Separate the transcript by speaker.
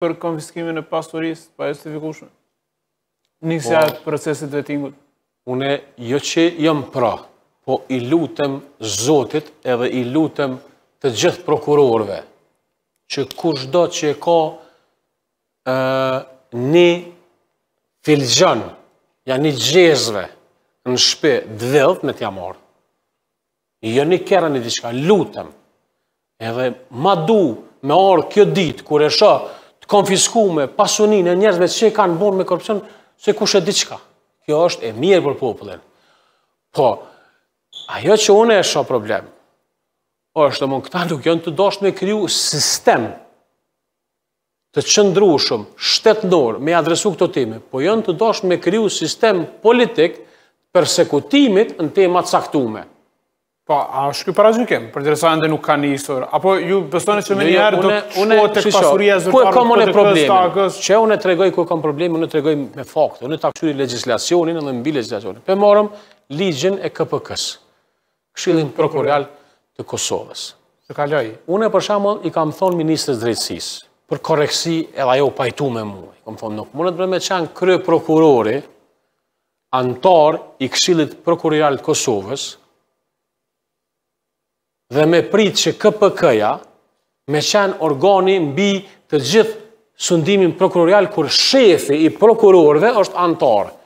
Speaker 1: për konfiskimin e pasurisë pa justifikushme? Nisja e po. procesit vetingut?
Speaker 2: Une, jo që jam pra, po i lutem zotit edhe i lutem të gjithë prokurorve, që kush do që e ka e, një filgjën, ja një gjezve në shpe dhëllët me tja morë, jo një kera një diqka, lutem, edhe ma du me orë kjo ditë, kur e shohë, konfiskume pasunin e njerëzve që e kanë bon me korupcion, se kush shetë diqka. Kjo është e mirë për popullin. Po, ajo që une e shë problem, është të mund këta nuk janë të doshtë me kryu sistem të qëndrushëm, shtetënor, me adresu këto time, po jënë të doshtë me kryu sistem politik persekutimit në temat saktume. Po, a është kjo para për
Speaker 1: të resa ndë nuk ka njësër, apo ju pëstone jo, jo, që me një herë do të shuot e pasurija zërparu për të kësë Po kam unë e problemin,
Speaker 2: që unë e tregoj ku e kam problemin, unë e tregoj me fakt, unë e ta përshuri legislacionin edhe mbi legislacionin. Për marëm, ligjen e KPK-s, këshillin prokurial të Kosovës. Se ka Unë e përshamon i kam thonë Ministrës Drejtsis, për koreksi edhe ajo pajtu me muaj. Kam thonë nuk, mundet breme qanë Kosovës, dhe me prit që KPK-ja me qenë organi mbi të gjithë sundimin prokurorial, kur shefi i prokurorve është antarë.